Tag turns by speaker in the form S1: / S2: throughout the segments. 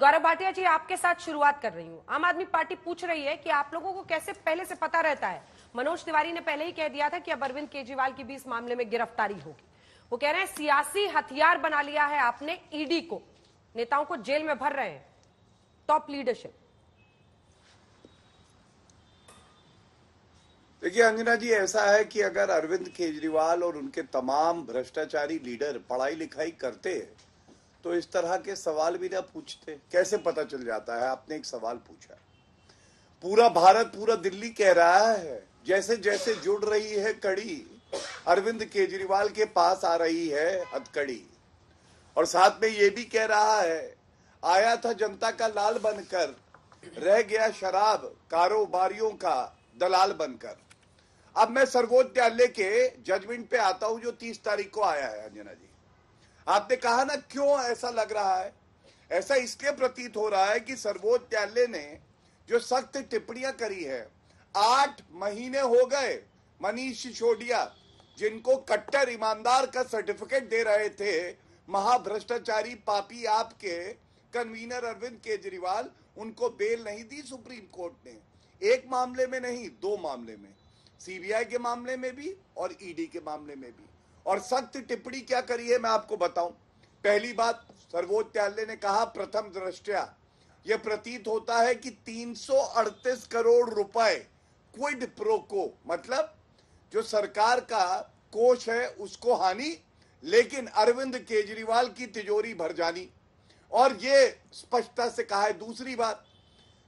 S1: गौरव भाटिया जी आपके साथ शुरुआत कर रही हूँ आम आदमी पार्टी पूछ रही है कि आप लोगों को कैसे पहले से पता रहता है मनोज तिवारी ने पहले ही कह दिया था कि अब अरविंद केजरीवाल की भी इस मामले में गिरफ्तारी होगी वो कह रहे हैं सियासी हथियार बना लिया है आपने ईडी को नेताओं को जेल में भर रहे हैं टॉप लीडरशिप
S2: देखिए अंजना जी ऐसा है कि अगर अरविंद केजरीवाल और उनके तमाम भ्रष्टाचारी लीडर पढ़ाई लिखाई करते हैं तो इस तरह के सवाल भी ना पूछते कैसे पता चल जाता है आपने एक सवाल पूछा पूरा भारत पूरा दिल्ली कह रहा है जैसे जैसे जुड़ रही है कड़ी अरविंद केजरीवाल के पास आ रही है हथकड़ी और साथ में ये भी कह रहा है आया था जनता का लाल बनकर रह गया शराब कारोबारियों का दलाल बनकर अब मैं सर्वोच्च न्यायालय के जजमेंट पे आता हूं जो तीस तारीख को आया है अंजना जी आपने कहा ना क्यों ऐसा लग रहा है ऐसा इसलिए प्रतीत हो रहा है कि सर्वोच्च न्यायालय ने जो सख्त टिप्पणियां करी है आठ महीने हो गए मनीष सिसोदिया जिनको कट्टर ईमानदार का सर्टिफिकेट दे रहे थे महाभ्रष्टाचारी पापी आपके कन्वीनर अरविंद केजरीवाल उनको बेल नहीं दी सुप्रीम कोर्ट ने एक मामले में नहीं दो मामले में सीबीआई के मामले में भी और ईडी e के मामले में भी और सख्त टिप्पणी क्या करी है मैं आपको बताऊं पहली बात सर्वोच्च न्यायालय ने कहा प्रथम दृष्टया यह प्रतीत होता है कि 338 करोड़ रुपए क्विड प्रोको मतलब जो सरकार का कोष है उसको हानि लेकिन अरविंद केजरीवाल की तिजोरी भर जानी और ये स्पष्टता से कहा है दूसरी बात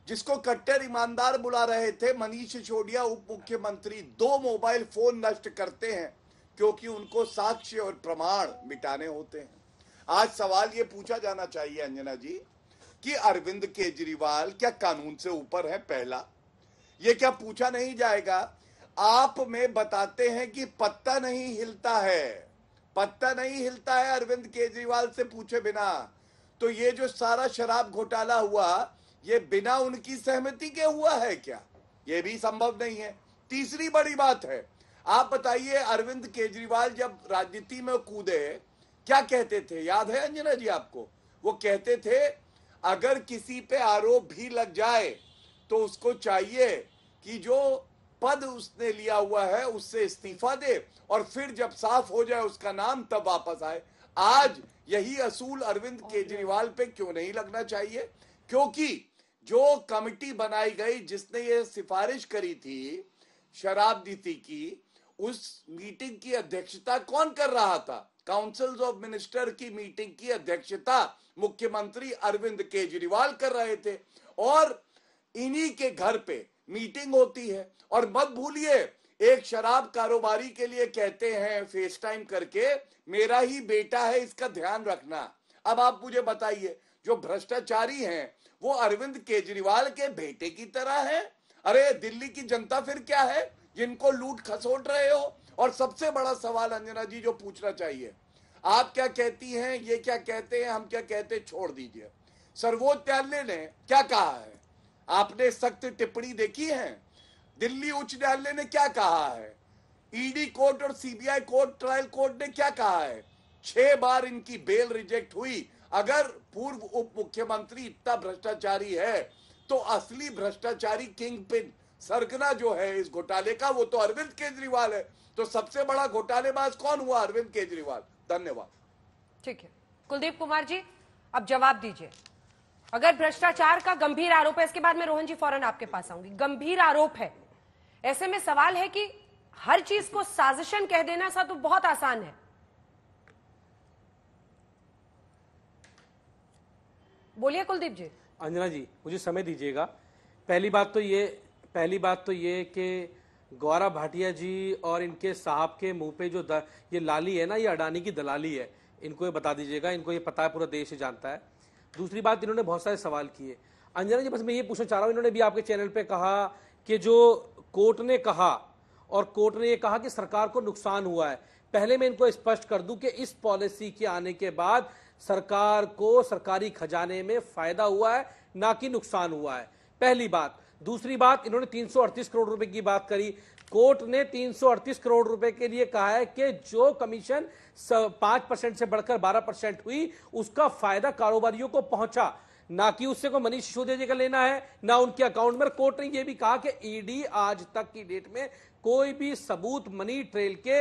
S2: जिसको कट्टर ईमानदार बुला रहे थे मनीष सिसोदिया उप मुख्यमंत्री दो मोबाइल फोन नष्ट करते हैं क्योंकि उनको साक्ष्य और प्रमाण मिटाने होते हैं आज सवाल ये पूछा जाना चाहिए अंजना जी कि अरविंद केजरीवाल क्या कानून से ऊपर है पहला ये क्या पूछा नहीं जाएगा आप में बताते हैं कि पत्ता नहीं हिलता है पत्ता नहीं हिलता है अरविंद केजरीवाल से पूछे बिना तो ये जो सारा शराब घोटाला हुआ ये बिना उनकी सहमति के हुआ है क्या ये भी संभव नहीं है तीसरी बड़ी बात है आप बताइए अरविंद केजरीवाल जब राजनीति में कूदे क्या कहते थे याद है अंजना जी आपको वो कहते थे अगर किसी पे आरोप भी लग जाए तो उसको चाहिए कि जो पद उसने लिया हुआ है उससे इस्तीफा दे और फिर जब साफ हो जाए उसका नाम तब वापस आए आज यही असूल अरविंद केजरीवाल पे क्यों नहीं लगना चाहिए क्योंकि जो कमिटी बनाई गई जिसने ये सिफारिश करी थी शराब नीति की उस मीटिंग की अध्यक्षता कौन कर रहा था काउंसिल्स ऑफ मिनिस्टर की मीटिंग की अध्यक्षता मुख्यमंत्री अरविंद केजरीवाल कर रहे थे और इन्हीं के घर पे मीटिंग होती है और मत भूलिए एक शराब कारोबारी के लिए कहते हैं फेस टाइम करके मेरा ही बेटा है इसका ध्यान रखना अब आप मुझे बताइए जो भ्रष्टाचारी हैं वो अरविंद केजरीवाल के बेटे की तरह है अरे दिल्ली की जनता फिर क्या है जिनको लूट खसोट रहे हो और सबसे बड़ा सवाल अंजना जी जो पूछना चाहिए आप क्या कहती हैं ये क्या कहते हैं हम क्या कहते छोड़ दीजिए सर्वोच्च न्यायालय ने क्या कहा है आपने सख्त टिप्पणी देखी है दिल्ली उच्च न्यायालय ने क्या कहा है ईडी कोर्ट और सीबीआई कोर्ट ट्रायल कोर्ट ने क्या कहा है छह बार इनकी बेल रिजेक्ट हुई अगर पूर्व उप मुख्यमंत्री इतना भ्रष्टाचारी है तो असली भ्रष्टाचारी किंग पिन सरगना जो है इस घोटाले का वो तो अरविंद केजरीवाल है तो सबसे बड़ा घोटालेबाज कौन हुआ अरविंद केजरीवाल धन्यवाद
S1: ठीक है कुलदीप कुमार जी अब जवाब दीजिए अगर भ्रष्टाचार का गंभीर आरोप है इसके बाद में रोहन जी फौरन आपके पास आऊंगी गंभीर आरोप है ऐसे में सवाल है कि हर चीज को साजिशन कह देना सा तो बहुत आसान है बोलिए कुलदीप
S3: जी अंजना जी मुझे समय दीजिएगा पहली बात तो ये पहली बात तो ये कि गौरा भाटिया जी और इनके साहब के मुंह पे जो द, ये लाली है ना ये अडानी की दलाली है इनको ये बता दीजिएगा इनको ये पता है पूरा देश ही जानता है दूसरी बात इन्होंने बहुत सारे सवाल किए अंजना जी बस मैं ये पूछना चाह रहा हूँ इन्होंने भी आपके चैनल पर कहा कि जो कोर्ट ने कहा और कोर्ट ने ये कहा कि सरकार को नुकसान हुआ है पहले मैं इनको स्पष्ट कर दूं कि इस पॉलिसी के आने के बाद सरकार को सरकारी खजाने में फायदा हुआ है ना कि नुकसान हुआ है पहली बात दूसरी बात इन्होंने 338 करोड़ रुपए की बात करी कोर्ट ने 338 करोड़ रुपए के लिए कहा है कि जो कमीशन पांच परसेंट से बढ़कर बारह परसेंट हुई उसका फायदा कारोबारियों को पहुंचा ना कि उससे को मनीष सिसोदिया जी का लेना है ना उनके अकाउंट में कोर्ट ने यह भी कहा कि ईडी आज तक की डेट में कोई भी सबूत मनी ट्रेल के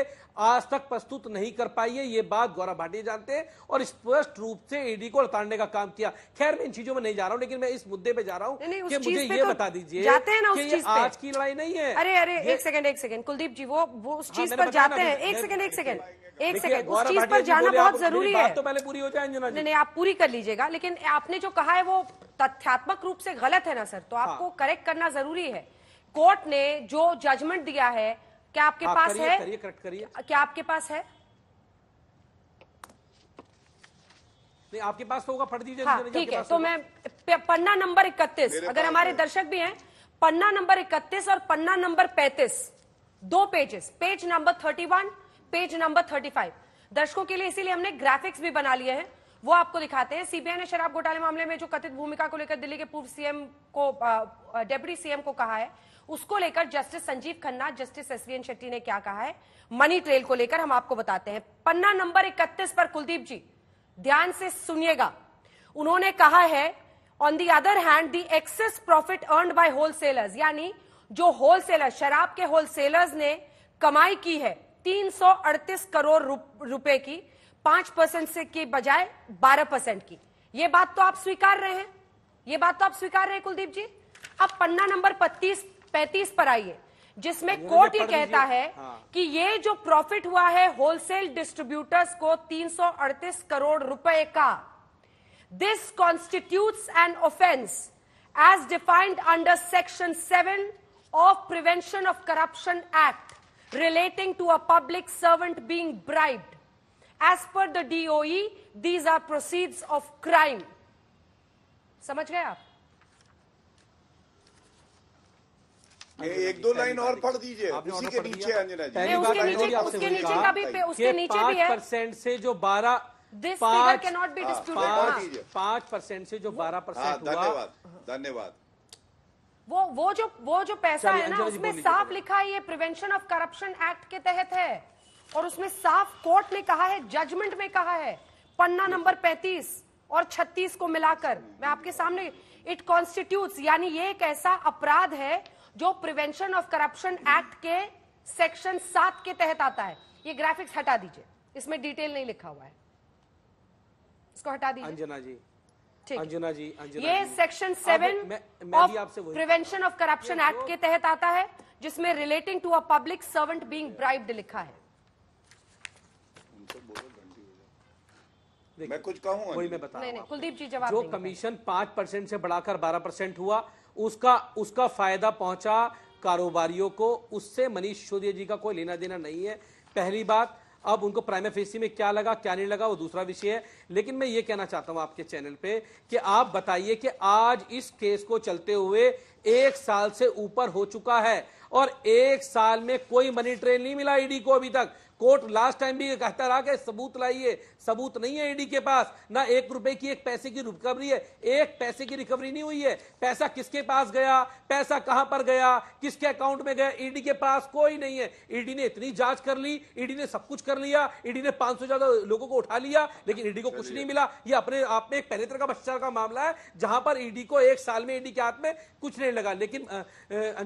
S3: आज तक प्रस्तुत नहीं कर पाई है ये बात गौरव भाटिया जानते हैं और स्पष्ट रूप से ईडी को हड़ताने का काम किया खैर मैं इन चीजों में नहीं जा रहा हूँ लेकिन मैं इस मुद्दे पे जा रहा हूँ कि मुझे ये तो बता दीजिए कि आज की लड़ाई नहीं है अरे अरे एक
S1: सेकंड एक सेकंड कुलदीप जी वो वो उस हाँ, चीज पर जाते हैं एक सेकंड एक सेकंड एक सेकंड उस चीज पर जाना बहुत जरूरी है तो पहले
S3: पूरी हो जाए नहीं नहीं
S1: आप पूरी कर लीजिएगा लेकिन आपने जो कहा है वो तथ्यात्मक रूप से गलत है ना सर तो हाँ। आपको करेक्ट करना जरूरी है कोर्ट ने जो जजमेंट दिया है क्या आपके आप हाँ, पास है करेक्ट क्या आपके पास है
S3: नहीं आपके पास तो होगा पढ़ दीजिए हाँ, ठीक है तो मैं
S1: पन्ना नंबर इकतीस अगर हमारे दर्शक भी हैं पन्ना नंबर इकतीस और पन्ना नंबर पैंतीस दो pages page number thirty one page number thirty five दर्शकों के लिए इसीलिए हमने ग्राफिक्स भी बना लिए हैं वो आपको दिखाते हैं सीबीआई ने शराब घोटाले मामले में जो कथित भूमिका को लेकर दिल्ली के पूर्व सीएम को डेप्यूटी सीएम को कहा है उसको लेकर justice Sanjiv Khanna justice S N Shetty ने क्या कहा है मनी ट्रेल को लेकर हम आपको बताते हैं पन्ना नंबर इकतीस पर कुलदीप जी ध्यान से सुनिएगा उन्होंने कहा है on the other hand the excess profit earn by wholesalers यानी जो होलसेलर शराब के होलसेलर्स ने कमाई की है तीन करोड़ रुपए की पांच परसेंट से के बजाय बारह परसेंट की ये बात तो आप स्वीकार रहे हैं ये बात तो आप स्वीकार रहे हैं कुलदीप जी अब पन्ना नंबर पत्तीस पैंतीस पर आइए जिसमें कोर्ट ये कहता है हाँ। कि ये जो प्रॉफिट हुआ है होलसेल डिस्ट्रीब्यूटर्स को तीन करोड़ रुपए का this constitutes an offence as defined under section seven of prevention of corruption act relating to a public servant being bribed as per the DOE these are proceeds of crime समझ
S3: गए आप
S2: एक दो line और पढ़ दीजिए उसी के नीचे अंजना जी उसके नीचे उसके नीचे का भी
S3: उसके नीचे भी है परसेंट से जो बारह
S1: this figure can not be disputed
S3: पांच परसेंट से जो बारह परसेंट हाँ,
S2: धन्यवाद धन्यवाद
S1: वो वो जो वो जो पैसा है ना उसमें साफ लिखा है ये प्रिवेंशन ऑफ करप्शन एक्ट के तहत है और उसमें साफ कोर्ट ने कहा है जजमेंट में कहा है पन्ना नंबर 35 और 36 को मिलाकर मैं आपके सामने इट कॉन्स्टिट्यूट यानी ये एक ऐसा अपराध है जो प्रिवेंशन ऑफ करप्शन एक्ट के सेक्शन सात के तहत आता है ये ग्राफिक्स हटा दीजिए इसमें डिटेल नहीं लिखा हुआ है इसको हटा दीजिए
S3: अंजना जी ठीक अंजना जी अंजना ये section seven of prevention
S1: of corruption act के तहत आता है जिसमें relating to a public servant being bribed लिखा है
S3: मैं कुछ कहूँ वही मैं बता
S1: कुलदीप जी जवाब जो
S3: कमीशन पांच परसेंट से बढ़ाकर बारह परसेंट हुआ उसका उसका फायदा पहुंचा कारोबारियों को उससे मनीष सिसोदिया जी का कोई लेना देना नहीं है पहली बात अब उनको प्राइम फेसी में क्या लगा क्या नहीं लगा वो दूसरा विषय है लेकिन मैं ये कहना चाहता हूं आपके चैनल पे कि आप बताइए कि आज इस केस को चलते हुए एक साल से ऊपर हो चुका है और एक साल में कोई मनी ट्रेन नहीं मिला ईडी को अभी तक कोर्ट लास्ट टाइम भी ये कहता रहा कि सबूत लाइए सबूत नहीं है ईडी के पास ना एक रुपए की एक पैसे की रिकवरी है एक पैसे की रिकवरी नहीं हुई है पैसा किसके पास गया पैसा कहां पर गया किसके अकाउंट में गया ईडी के पास कोई नहीं है ईडी ने इतनी जांच कर ली ईडी ने सब कुछ कर लिया ईडी ने पांच ज्यादा लोगों को उठा लिया लेकिन ईडी को कुछ नहीं मिला ये अपने आप में एक पहले तरह का भ्रष्टाचार का मामला है जहां पर ईडी को एक साल में ईडी के हाथ में कुछ नहीं लगा लेकिन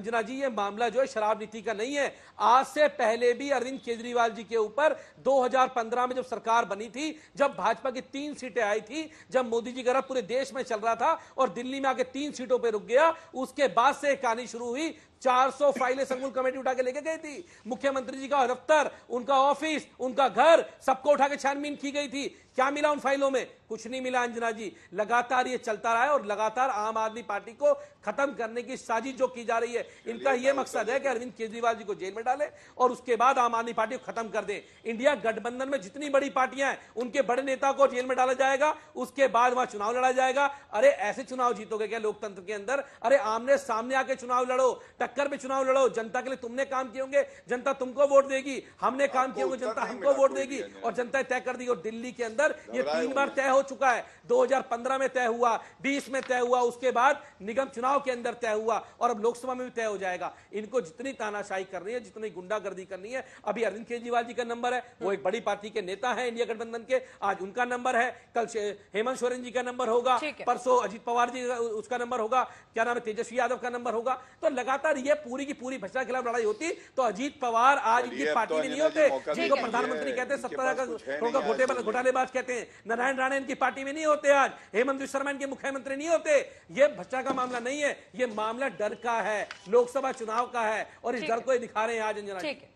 S3: अंजना जी ये मामला जो है शराब नीति का नहीं है आज से पहले भी अरविंद केजरीवाल जी के ऊपर 2015 में जब सरकार बनी थी जब भाजपा की तीन सीटें आई थी जब मोदी जी का पूरे देश में चल रहा था और दिल्ली में आके तीन सीटों पर रुक गया उसके बाद से कहानी शुरू हुई 400 फाइलें संकुल कमेटी उठा के लेके गई थी मुख्यमंत्री जी का दफ्तर उनका ऑफिस उनका घर सबको उठा के छानबीन की गई थी क्या मिला उन फाइलों में कुछ नहीं मिला अंजना जी लगातार ये चलता रहा है और लगातार आम आदमी पार्टी को खत्म करने की साजिश जो की जा रही है इनका ये मकसद है कि अरविंद केजरीवाल जी को जेल में डाले और उसके बाद आम आदमी पार्टी को खत्म कर दे इंडिया गठबंधन में जितनी बड़ी पार्टियां हैं उनके बड़े नेता को जेल में डाला जाएगा उसके बाद वहां चुनाव लड़ा जाएगा अरे ऐसे चुनाव जीतोगे क्या लोकतंत्र के अंदर अरे आमने सामने आके चुनाव लड़ो टक्कर में चुनाव लड़ो जनता के लिए तुमने काम किए होंगे जनता तुमको वोट देगी हमने काम किए होंगे जनता हमको वोट देगी और जनता तय कर दी और दिल्ली के अंदर ये तीन बार तय हो चुका है 2015 में तय हुआ 20 में तय हुआ उसके बाद निगम चुनाव के अंदर तय हुआ और अब लोकसभा में भी तय हो जाएगा इनको जितनी तानाशाही करनी है जितनी गुंडागर्दी करनी है अभी अरविंद केजरीवाल जी का नंबर है वो एक बड़ी पार्टी के नेता है इंडिया गठबंधन के आज उनका नंबर है कल हेमंत सोरेन जी का नंबर होगा परसों अजीत पवार जी उसका नंबर होगा क्या नाम है तेजस्वी यादव का नंबर होगा तो लगातार अगर ये पूरी की पूरी भ्रष्टाचार खिलाफ लड़ाई होती तो अजीत पवार आज इनकी तो पार्टी में नहीं होते जिनको प्रधानमंत्री कहते हैं सत्तर घोटालेबाज कहते हैं नारायण राणा इनकी पार्टी में नहीं होते आज हेमंत शर्मा इनके मुख्यमंत्री नहीं होते ये भ्रष्टाचार का मामला नहीं है ये मामला डर का है लोकसभा चुनाव का है और इस डर को दिखा रहे हैं आज अंजना